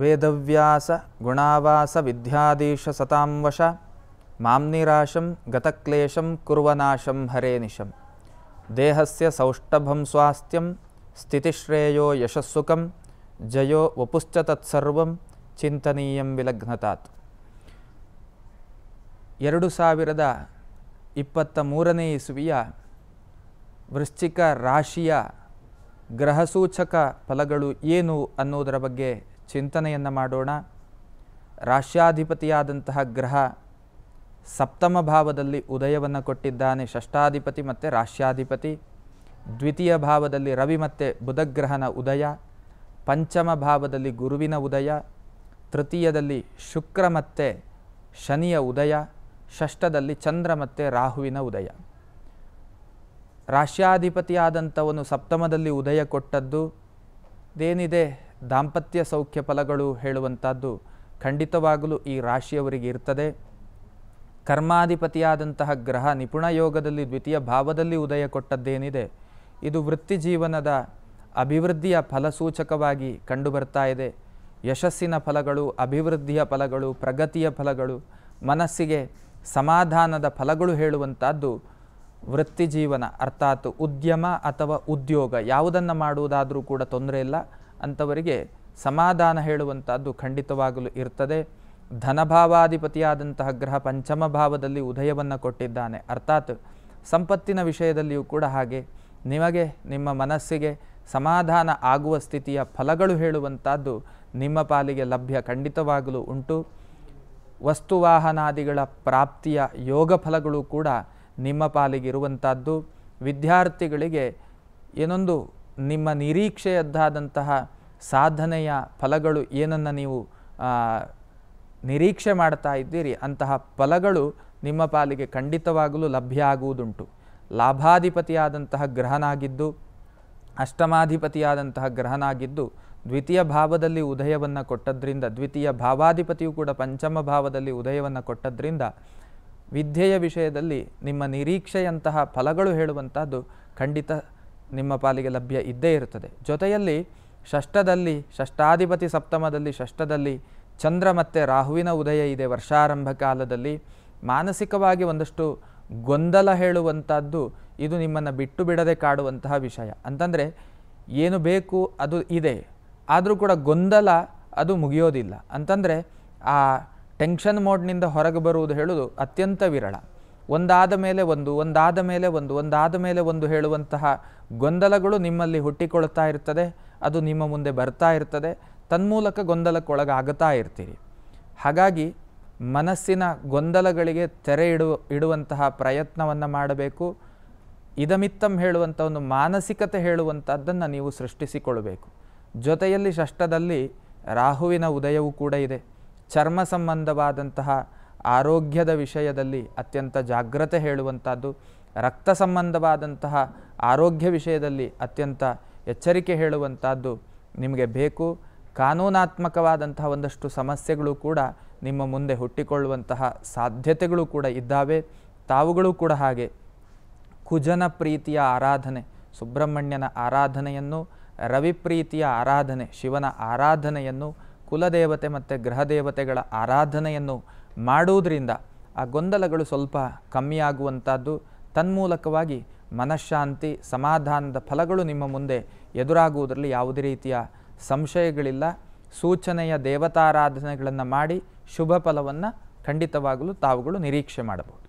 ವೇದವ್ಯಾಸ ಗುಣಾವಾಸ ವಿದ್ಯಾದೀಶ ಸತಾಂವಶ ಮಾಮ್ನಿರಾಶಂ ಗತಕ್ಲೇಶಂ ಕುರ್ವನಾಶಂ ಹರೇನಿಶಂ ದೇಹಸ್ಯ ಸೌಷ್ಠಭಂ ಸ್ವಾಸ್ಥ್ಯಂ ಸ್ಥಿತಿಶ್ರೇಯೋ ಯಶಸ್ಸುಕಂ ಜಯೋ ವಪುಶ್ಚ ತತ್ಸರ್ವಂ ಚಿಂತನೀಯಂ ವಿಲಗ್ನತಾತ್ ಎರಡು ಸಾವಿರದ ಇಪ್ಪತ್ತ ಮೂರನೇ ಇಸುವಿಯ ವೃಶ್ಚಿಕ ರಾಶಿಯ ಗ್ರಹಸೂಚಕ ಫಲಗಳು ಏನು ಅನ್ನೋದರ ಬಗ್ಗೆ ಚಿಂತನೆಯನ್ನು ಮಾಡೋಣ ರಾಷ್ಟ್ರಾಧಿಪತಿಯಾದಂತಹ ಗ್ರಹ ಸಪ್ತಮ ಭಾವದಲ್ಲಿ ಉದಯವನ್ನು ಕೊಟ್ಟಿದ್ದಾನೆ ಷಷ್ಠಾಧಿಪತಿ ಮತ್ತು ರಾಷ್ಟ್ರಾಧಿಪತಿ ದ್ವಿತೀಯ ಭಾವದಲ್ಲಿ ರವಿ ಮತ್ತು ಬುಧಗ್ರಹನ ಉದಯ ಪಂಚಮ ಭಾವದಲ್ಲಿ ಗುರುವಿನ ಉದಯ ತೃತೀಯದಲ್ಲಿ ಶುಕ್ರ ಮತ್ತು ಶನಿಯ ಉದಯ ಷಷ್ಠದಲ್ಲಿ ಚಂದ್ರ ಮತ್ತು ರಾಹುವಿನ ಉದಯ ರಾಷ್ಟ್ರಾಧಿಪತಿಯಾದಂಥವನು ಸಪ್ತಮದಲ್ಲಿ ಉದಯ ಕೊಟ್ಟದ್ದು ಇದೇನಿದೆ ದಾಂಪತ್ಯ ಸೌಖ್ಯ ಫಲಗಳು ಹೇಳುವಂಥದ್ದು ಖಂಡಿತವಾಗಲೂ ಈ ರಾಶಿಯವರಿಗೆ ಇರ್ತದೆ ಕರ್ಮಾಧಿಪತಿಯಾದಂತಹ ಗ್ರಹ ನಿಪುಣ ಯೋಗದಲ್ಲಿ ದ್ವಿತೀಯ ಭಾವದಲ್ಲಿ ಉದಯ ಕೊಟ್ಟದ್ದೇನಿದೆ ಇದು ವೃತ್ತಿ ಜೀವನದ ಅಭಿವೃದ್ಧಿಯ ಫಲಸೂಚಕವಾಗಿ ಕಂಡುಬರ್ತಾ ಇದೆ ಯಶಸ್ಸಿನ ಫಲಗಳು ಅಭಿವೃದ್ಧಿಯ ಫಲಗಳು ಪ್ರಗತಿಯ ಫಲಗಳು ಮನಸ್ಸಿಗೆ ಸಮಾಧಾನದ ಫಲಗಳು ಹೇಳುವಂಥದ್ದು ವೃತ್ತಿ ಜೀವನ ಅರ್ಥಾತ್ ಉದ್ಯಮ ಅಥವಾ ಉದ್ಯೋಗ ಯಾವುದನ್ನು ಮಾಡುವುದಾದರೂ ಕೂಡ ತೊಂದರೆ ಇಲ್ಲ ಅಂಥವರಿಗೆ ಸಮಾಧಾನ ಹೇಳುವಂಥದ್ದು ಖಂಡಿತವಾಗಲು ಇರ್ತದೆ ಧನಭಾವಾಧಿಪತಿಯಾದಂತಹ ಗ್ರಹ ಪಂಚಮ ಭಾವದಲ್ಲಿ ಉದಯವನ್ನು ಕೊಟ್ಟಿದ್ದಾನೆ ಅರ್ಥಾತ್ ಸಂಪತ್ತಿನ ವಿಷಯದಲ್ಲಿಯೂ ಕೂಡ ಹಾಗೆ ನಿಮಗೆ ನಿಮ್ಮ ಮನಸ್ಸಿಗೆ ಸಮಾಧಾನ ಆಗುವ ಸ್ಥಿತಿಯ ಫಲಗಳು ಹೇಳುವಂಥದ್ದು ನಿಮ್ಮ ಪಾಲಿಗೆ ಲಭ್ಯ ಖಂಡಿತವಾಗಲು ಉಂಟು ವಸ್ತುವಾಹನಾದಿಗಳ ಪ್ರಾಪ್ತಿಯ ಯೋಗ ಫಲಗಳು ಕೂಡ ನಿಮ್ಮ ಪಾಲಿಗೆ ಇರುವಂಥದ್ದು ವಿದ್ಯಾರ್ಥಿಗಳಿಗೆ ಏನೊಂದು ನಿಮ್ಮ ನಿರೀಕ್ಷೆಯದ್ದಾದಂತಹ ಸಾಧನೆಯ ಫಲಗಳು ಏನನ್ನು ನೀವು ನಿರೀಕ್ಷೆ ಮಾಡ್ತಾ ಇದ್ದೀರಿ ಅಂತಹ ಫಲಗಳು ನಿಮ್ಮ ಪಾಲಿಗೆ ಖಂಡಿತವಾಗಲೂ ಲಭ್ಯ ಆಗುವುದುಂಟು ಲಾಭಾಧಿಪತಿಯಾದಂತಹ ಗ್ರಹನಾಗಿದ್ದು ಅಷ್ಟಮಾಧಿಪತಿಯಾದಂತಹ ಗ್ರಹನಾಗಿದ್ದು ದ್ವಿತೀಯ ಭಾವದಲ್ಲಿ ಉದಯವನ್ನು ಕೊಟ್ಟದ್ರಿಂದ ದ್ವಿತೀಯ ಭಾವಾಧಿಪತಿಯು ಕೂಡ ಪಂಚಮ ಭಾವದಲ್ಲಿ ಉದಯವನ್ನು ಕೊಟ್ಟದ್ರಿಂದ ವಿದ್ಯೆಯ ವಿಷಯದಲ್ಲಿ ನಿಮ್ಮ ನಿರೀಕ್ಷೆಯಂತಹ ಫಲಗಳು ಹೇಳುವಂಥದ್ದು ಖಂಡಿತ ನಿಮ್ಮ ಪಾಲಿಗೆ ಲಭ್ಯ ಇದ್ದೇ ಇರುತ್ತದೆ ಜೊತೆಯಲ್ಲಿ ಷಷ್ಠದಲ್ಲಿ ಷಷ್ಠಾಧಿಪತಿ ಸಪ್ತಮದಲ್ಲಿ ಷಷ್ಠದಲ್ಲಿ ಚಂದ್ರ ಮತ್ತು ರಾಹುವಿನ ಉದಯ ಇದೆ ವರ್ಷಾರಂಭ ಕಾಲದಲ್ಲಿ ಮಾನಸಿಕವಾಗಿ ಒಂದಷ್ಟು ಗೊಂದಲ ಹೇಳುವಂಥದ್ದು ಇದು ನಿಮ್ಮನ್ನು ಬಿಟ್ಟು ಬಿಡದೆ ಕಾಡುವಂತಹ ವಿಷಯ ಅಂತಂದರೆ ಏನು ಬೇಕು ಅದು ಇದೆ ಆದರೂ ಕೂಡ ಗೊಂದಲ ಅದು ಮುಗಿಯೋದಿಲ್ಲ ಅಂತಂದರೆ ಆ ಟೆನ್ಷನ್ ಮೋಡ್ನಿಂದ ಹೊರಗೆ ಬರುವುದು ಹೇಳುವುದು ಅತ್ಯಂತ ವಿರಳ ಒಂದಾದ ಮೇಲೆ ಒಂದು ಒಂದಾದ ಮೇಲೆ ಒಂದು ಒಂದಾದ ಮೇಲೆ ಒಂದು ಹೇಳುವಂತಹ ಗೊಂದಲಗಳು ನಿಮ್ಮಲ್ಲಿ ಹುಟ್ಟಿಕೊಳ್ತಾ ಇರ್ತದೆ ಅದು ನಿಮ್ಮ ಮುಂದೆ ಬರ್ತಾ ಇರ್ತದೆ ತನ್ಮೂಲಕ ಗೊಂದಲಕ್ಕೊಳಗಾಗುತ್ತಾ ಇರ್ತೀರಿ ಹಾಗಾಗಿ ಮನಸ್ಸಿನ ಗೊಂದಲಗಳಿಗೆ ತೆರೆ ಇಡು ಇಡುವಂತಹ ಪ್ರಯತ್ನವನ್ನು ಮಾಡಬೇಕು ಇದಮಿತ್ತಂ ಹೇಳುವಂಥ ಒಂದು ಮಾನಸಿಕತೆ ಹೇಳುವಂಥದ್ದನ್ನು ನೀವು ಸೃಷ್ಟಿಸಿಕೊಳ್ಳಬೇಕು ಜೊತೆಯಲ್ಲಿ ಷಷ್ಟದಲ್ಲಿ ರಾಹುವಿನ ಉದಯವೂ ಕೂಡ ಇದೆ ಚರ್ಮ ಸಂಬಂಧವಾದಂತಹ ಆರೋಗ್ಯದ ವಿಷಯದಲ್ಲಿ ಅತ್ಯಂತ ಜಾಗ್ರತೆ ಹೇಳುವಂಥದ್ದು ರಕ್ತ ಸಂಬಂಧವಾದಂತಹ ಆರೋಗ್ಯ ವಿಷಯದಲ್ಲಿ ಅತ್ಯಂತ ಎಚ್ಚರಿಕೆ ಹೇಳುವಂಥದ್ದು ನಿಮಗೆ ಬೇಕು ಕಾನೂನಾತ್ಮಕವಾದಂತಹ ಒಂದಷ್ಟು ಸಮಸ್ಯೆಗಳು ಕೂಡ ನಿಮ್ಮ ಮುಂದೆ ಹುಟ್ಟಿಕೊಳ್ಳುವಂತಹ ಸಾಧ್ಯತೆಗಳು ಕೂಡ ಇದ್ದಾವೆ ತಾವುಗಳು ಕೂಡ ಹಾಗೆ ಕುಜನ ಪ್ರೀತಿಯ ಆರಾಧನೆ ಸುಬ್ರಹ್ಮಣ್ಯನ ಆರಾಧನೆಯನ್ನು ರವಿಪ್ರೀತಿಯ ಆರಾಧನೆ ಶಿವನ ಆರಾಧನೆಯನ್ನು ಕುಲದೇವತೆ ಮತ್ತು ಗೃಹ ದೇವತೆಗಳ ಆರಾಧನೆಯನ್ನು ಮಾಡುವುದರಿಂದ ಆ ಗೊಂದಲಗಳು ಸ್ವಲ್ಪ ಕಮ್ಮಿಯಾಗುವಂಥದ್ದು ತನ್ಮೂಲಕವಾಗಿ ಮನಃಶಾಂತಿ ಸಮಾಧಾನದ ಫಲಗಳು ನಿಮ್ಮ ಮುಂದೆ ಎದುರಾಗುವುದರಲ್ಲಿ ಯಾವುದೇ ರೀತಿಯ ಸಂಶಯಗಳಿಲ್ಲ ಸೂಚನೆಯ ದೇವತಾರಾಧನೆಗಳನ್ನು ಮಾಡಿ ಶುಭ ಫಲವನ್ನು ಖಂಡಿತವಾಗಲೂ ತಾವುಗಳು ನಿರೀಕ್ಷೆ ಮಾಡಬಹುದು